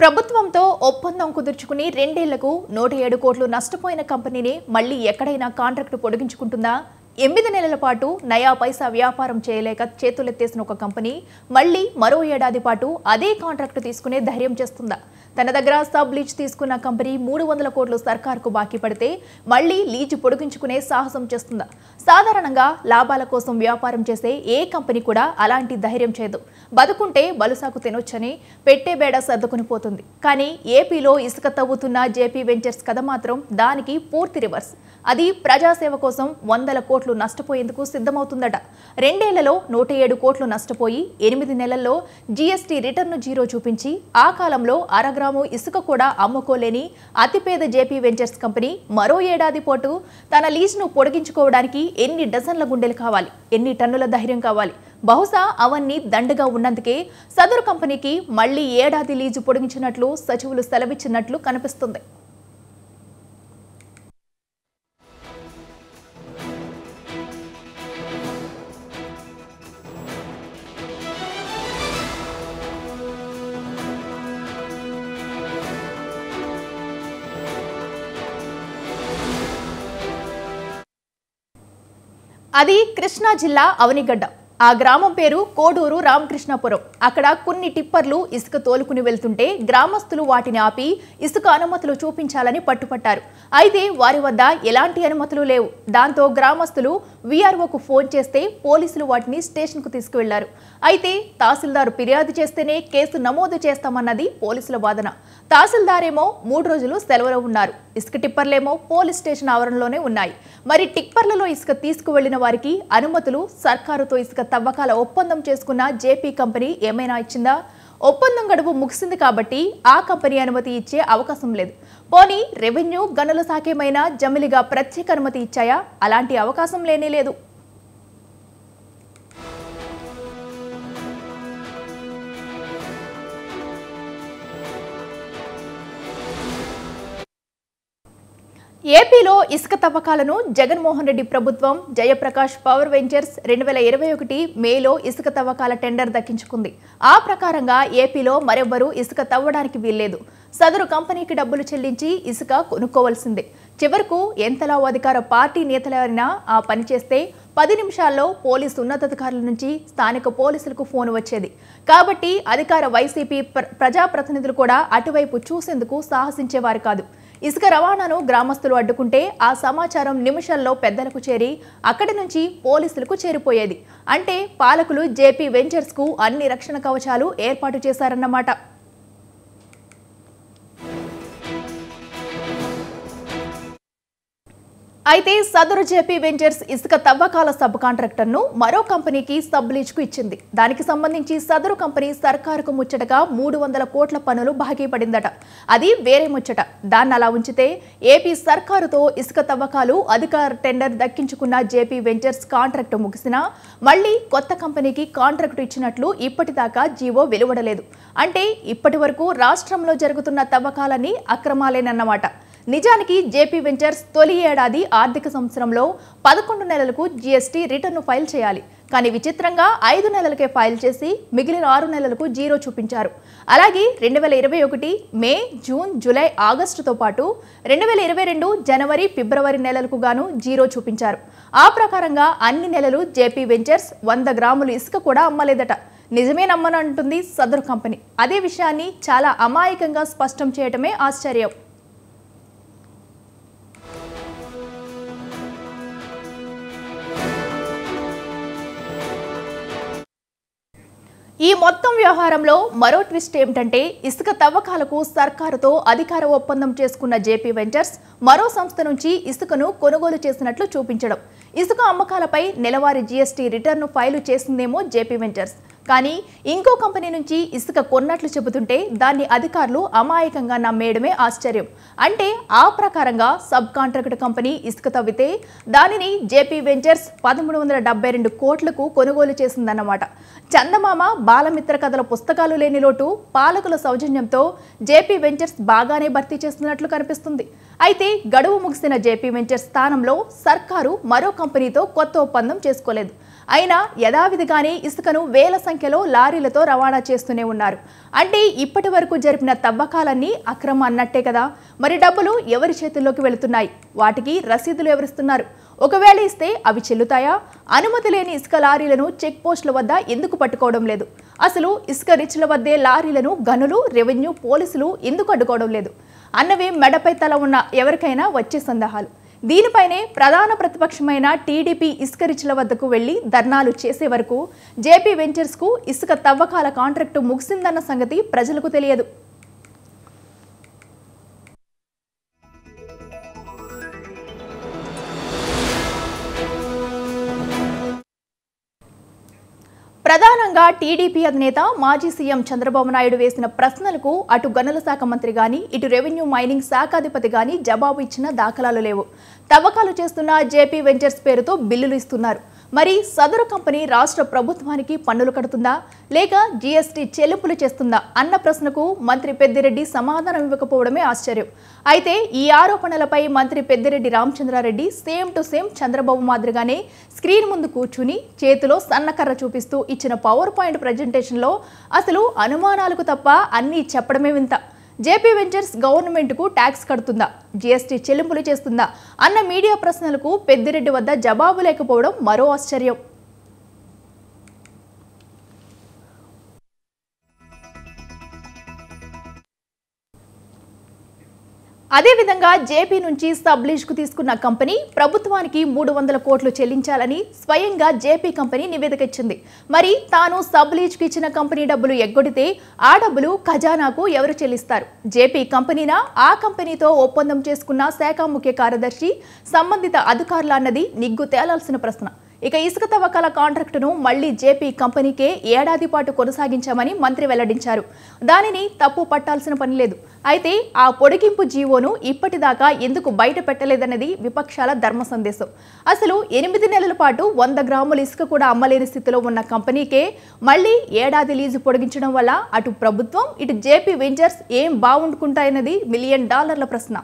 ప్రభుత్వంతో ఒప్పందం కుదుర్చుకుని రెండేళ్లకు నూట ఏడు కోట్లు నష్టపోయిన కంపెనీని మళ్లీ ఎక్కడైనా కాంట్రాక్టు పొడిగించుకుంటుందా ఎనిమిది నెలల పాటు నయా పైసా వ్యాపారం చేయలేక చేతులెత్తేసిన ఒక కంపెనీ మళ్లీ మరో ఏడాది పాటు అదే కాంట్రాక్టు తీసుకునే ధైర్యం చేస్తుందా తన దగ్గర సబ్ లీజ్ తీసుకున్న కంపెనీ మూడు వందల కోట్లు సర్కార్కు బాకీ పడితే మళ్లీ లీజ్ పొడిగించుకునే సాహసం చేస్తుందా సాధారణంగా లాభాల కోసం వ్యాపారం చేసే ఏ కంపెనీ కూడా అలాంటి ధైర్యం చేయదు బతుకుంటే బలుసాకు తినొచ్చని పెట్టే బేడ సర్దుకుని పోతుంది కానీ ఏపీలో ఇసుక తవ్వుతున్న జేపీ వెంచర్స్ కథ మాత్రం దానికి పూర్తి రివర్స్ అది ప్రజాసేవ కోసం వందల కోట్లు నష్టపోయేందుకు సిద్ధమవుతుందట రెండేళ్లలో నూట ఏడు కోట్లు నష్టపోయి ఎనిమిది నెలల్లో జీఎస్టీ రిటర్న్ జీరో చూపించి ఆ కాలంలో అరగ్రాము ఇసుక కూడా అమ్ముకోలేని అతిపేద జేపీ వెంచర్స్ కంపెనీ మరో ఏడాది పాటు తన లీజ్ను పొడిగించుకోవడానికి ఎన్ని డజన్ల గుండెలు కావాలి ఎన్ని టన్నుల ధైర్యం కావాలి బహుశా అవన్నీ దండగా ఉన్నందుకే సదరు కంపెనీకి మళ్లీ ఏడాది లీజు పొడిగించినట్లు సచివులు సెలవిచ్చినట్లు కనిపిస్తుంది అది కృష్ణా జిల్లా అవనిగడ్డ ఆ గ్రామం పేరు కోడూరు రామకృష్ణపురం అక్కడ కొన్ని టిప్పర్లు ఇసుక తోలుకుని వెళ్తుంటే గ్రామస్తులు వాటిని ఆపి ఇసుక అనుమతులు చూపించాలని పట్టుపట్టారు అయితే వారి వద్ద ఎలాంటి అనుమతులు లేవు దాంతో గ్రామస్తులు వీఆర్ఓకు ఫోన్ చేస్తే పోలీసులు వాటిని స్టేషన్కు తీసుకువెళ్లారు అయితే తహసీల్దారు ఫిర్యాదు చేస్తేనే కేసు నమోదు చేస్తామన్నది పోలీసుల వాదన తహసీల్దారేమో మూడు రోజులు సెలవులో ఉన్నారు ఇసుక టిప్పర్లేమో పోలీస్ స్టేషన్ ఆవరణలోనే ఉన్నాయి మరి టిప్పర్లలో ఇసుక తీసుకువెళ్లిన వారికి అనుమతులు సర్కారుతో ఇసుక తవ్వకాల ఒప్పందం చేసుకున్న జేపీ కంపెనీ ఏమైనా ఇచ్చిందా ఒప్పందం గడువు ముగిసింది కాబట్టి ఆ కంపెనీ అనుమతి ఇచ్చే అవకాశం లేదు పోనీ రెవెన్యూ గనుల శాఖేమైనా జమిలిగా ప్రత్యేక అనుమతి ఇచ్చాయా అలాంటి అవకాశం లేనే లేదు ఏపీలో ఇసుక తవ్వకాలను జగన్మోహన్ రెడ్డి ప్రభుత్వం జయప్రకాష్ పవర్ వెంచర్స్ రెండు వేల ఇరవై ఒకటి మేలో ఇసుక తవ్వకాల టెండర్ దక్కించుకుంది ఆ ప్రకారంగా ఏపీలో మరెవ్వరూ ఇసుక తవ్వడానికి వీల్లేదు సదరు కంపెనీకి డబ్బులు చెల్లించి ఇసుక కొనుక్కోవలసిందే చివరకు ఎంతలా అధికార పార్టీ నేతలైనా ఆ పని చేస్తే పది నిమిషాల్లో పోలీసు ఉన్నతాధికారుల నుంచి స్థానిక పోలీసులకు ఫోన్ వచ్చేది కాబట్టి అధికార వైసీపీ ప్రజాప్రతినిధులు కూడా అటువైపు చూసేందుకు సాహసించేవారు కాదు ఇసుక రవాణాను గ్రామస్తులు అడ్డుకుంటే ఆ సమాచారం నిమిషాల్లో పెద్దలకు చేరి అక్కడి నుంచి పోలీసులకు చేరిపోయేది అంటే పాలకులు జేపీ వెంచర్స్కు అన్ని రక్షణ కవచాలు ఏర్పాటు చేశారన్నమాట అయితే సదరు జేపీ వెంచర్స్ ఇసుక తవ్వకాల సబ్ కాంట్రాక్టర్ను మరో కంపెనీకి సబ్ కు ఇచ్చింది దానికి సంబంధించి సదరు కంపెనీ సర్కారుకు ముచ్చటగా మూడు వందల కోట్ల పనులు బాకీ పడిందట అది వేరే ముచ్చట దాన్ని అలా ఉంచితే ఏపీ సర్కారుతో ఇసుక తవ్వకాలు అధికార టెండర్ దక్కించుకున్న జేపీ వెంచర్స్ కాంట్రాక్టు ముగిసినా మళ్లీ కొత్త కంపెనీకి కాంట్రాక్టు ఇచ్చినట్లు ఇప్పటిదాకా జీవో వెలువడలేదు అంటే ఇప్పటి రాష్ట్రంలో జరుగుతున్న తవ్వకాలన్నీ అక్రమాలేనన్నమాట నిజానికి జేపీ వెంచర్స్ తొలి ఏడాది ఆర్థిక సంవత్సరంలో పదకొండు నెలలకు జీఎస్టీ రిటర్న్ ఫైల్ చేయాలి కానీ విచిత్రంగా ఐదు నెలలకే ఫైల్ చేసి మిగిలిన ఆరు నెలలకు జీరో చూపించారు అలాగే రెండు వేల ఇరవై ఒకటి మే జూన్ జూలై ఆగస్టుతో పాటు రెండు వేల ఇరవై రెండు జనవరి ఫిబ్రవరి నెలలకు గాను జీరో చూపించారు ఆ ప్రకారంగా అన్ని నెలలు జేపీ వెంచర్స్ వంద గ్రాములు ఇసుక కూడా అమ్మలేదట నిజమే నమ్మనంటుంది సదరు కంపెనీ అదే విషయాన్ని చాలా అమాయకంగా స్పష్టం చేయటమే ఆశ్చర్యం ఈ మొత్తం వ్యవహారంలో మరో ట్విస్ట్ ఏమిటంటే ఇసుక తవ్వకాలకు సర్కారుతో అధికార ఒప్పందం చేసుకున్న జేపీ వెంచర్స్ మరో సంస్థ నుంచి ఇసుకను కొనుగోలు చేసినట్లు చూపించడం ఇసుక అమ్మకాలపై నెలవారీ జీఎస్టీ రిటర్న్ ఫైలు చేసిందేమో జేపీ వెంచర్స్ కానీ ఇంకో కంపెనీ నుంచి ఇసుక కొన్నట్లు చెబుతుంటే దాన్ని అధికారులు అమాయకంగా నమ్మేయడమే ఆశ్చర్యం అంటే ఆ ప్రకారంగా సబ్ కాంట్రాక్ట్ కంపెనీ ఇసుక తవ్వితే దానిని జేపీ వెంచర్స్ పదమూడు వందల డెబ్బై రెండు కోట్లకు కొనుగోలు చేసిందన్నమాట చందమామ బాలమిత్ర కథల పుస్తకాలు లేని లోటు పాలకుల సౌజన్యంతో జేపీ వెంచర్స్ బాగానే భర్తీ చేస్తున్నట్లు కనిపిస్తుంది అయితే గడువు ముగిసిన జేపీ వెంచర్స్ స్థానంలో సర్కారు మరో కంపెనీతో కొత్త ఒప్పందం చేసుకోలేదు అయినా యథావిధిగానే ఇసుకను వేల సంఖ్యలో లారీలతో రవాణా చేస్తూనే ఉన్నారు అంటే ఇప్పటి వరకు జరిపిన తవ్వకాలన్నీ అక్రమ అన్నట్టే కదా మరి డబ్బులు ఎవరి చేతుల్లోకి వెళుతున్నాయి వాటికి రసీదులు ఎవరిస్తున్నారు ఒకవేళ ఇస్తే అవి చెల్లుతాయా అనుమతి లేని ఇసుక లారీలను చెక్ పోస్టుల వద్ద ఎందుకు పట్టుకోవడం లేదు అసలు ఇసుక రిచ్ల వద్దే లారీలను గనులు రెవెన్యూ పోలీసులు ఎందుకు అడ్డుకోవడం లేదు అన్నవి మెడపై తల ఉన్న ఎవరికైనా వచ్చే సందేహాలు దీనిపైనే ప్రధాన ప్రతిపక్షమైన టీడీపీ ఇసుక రిచ్ల వద్దకు వెళ్లి ధర్నాలు చేసే వరకు జేపీ వెంచర్స్కు ఇసుక తవ్వకాల కాంట్రాక్టు ముగిసిందన్న సంగతి ప్రజలకు తెలియదు ప్రధానంగా టీడీపీ అధినేత మాజీ సీఎం చంద్రబాబు నాయుడు వేసిన ప్రశ్నలకు అటు గనుల శాఖ మంత్రి గాని ఇటు రెవెన్యూ మైనింగ్ శాఖాధిపతి గాని జవాబు ఇచ్చిన దాఖలాలు లేవు తవ్వకాలు చేస్తున్న జేపీ వెంచర్స్ పేరుతో బిల్లులు ఇస్తున్నారు మరి సదరు కంపెనీ రాష్ట్ర ప్రభుత్వానికి పన్నులు కడుతుందా లేక జీఎస్టీ చెల్లింపులు చేస్తుందా అన్న ప్రశ్నకు మంత్రి పెద్దిరెడ్డి సమాధానం ఇవ్వకపోవడమే ఆశ్చర్యం అయితే ఈ ఆరోపణలపై మంత్రి Peddireddy Ramachandra Reddy same to same Chandrababu మాదిరిగానే స్క్రీన్ ముందు కూర్చుని చేతిలో సన్నకర్ర చూపిస్తూ ఇచ్చిన పవర్ పాయింట్ ప్రజెంటేషన్లో అసలు అనుమానాలకు తప్ప అన్నీ చెప్పడమే వింత జేపీ వెంచర్స్ గవర్నమెంట్కు ట్యాక్స్ కడుతుందా జీఎస్టీ చెల్లింపులు చేస్తుందా అన్న మీడియా ప్రశ్నలకు పెద్దిరెడ్డి వద్ద జవాబు లేకపోవడం మరో ఆశ్చర్యం అదేవిధంగా జేపీ నుంచి సబ్లీజ్కు కు తీసుకున్న కంపెనీ ప్రభుత్వానికి మూడు వందల కోట్లు చెల్లించాలని స్వయంగా జేపీ కంపెనీ నివేదిక ఇచ్చింది మరి తాను సబ్ ఇచ్చిన కంపెనీ డబ్బులు ఎగ్గొడితే ఆ డబ్బులు ఖజానాకు ఎవరు చెల్లిస్తారు జేపీ కంపెనీనా ఆ కంపెనీతో ఒప్పందం చేసుకున్న శాఖ ముఖ్య కార్యదర్శి సంబంధిత అధికారుల అన్నది నిగ్గు తేలాల్సిన ప్రశ్న ఇక ఇసుక తవ్వకాల కాంట్రాక్టును మళ్లీ జేపీ కంపెనీకే ఏడాది పాటు కొనసాగించామని మంత్రి వెల్లడించారు దానిని తప్పు పట్టాల్సిన పని లేదు అయితే ఆ పొడిగింపు జీవోను ఇప్పటిదాకా ఎందుకు బయట పెట్టలేదన్నది విపక్షాల ధర్మ సందేశం అసలు ఎనిమిది నెలల పాటు వంద గ్రాముల ఇసుక కూడా అమ్మలేని స్థితిలో ఉన్న కంపెనీకే మళ్ళీ ఏడాది లీజు పొడిగించడం వల్ల అటు ప్రభుత్వం ఇటు జేపీ వెంచర్స్ ఏం బాగుండుకుంటాయన్నది మిలియన్ డాలర్ల ప్రశ్న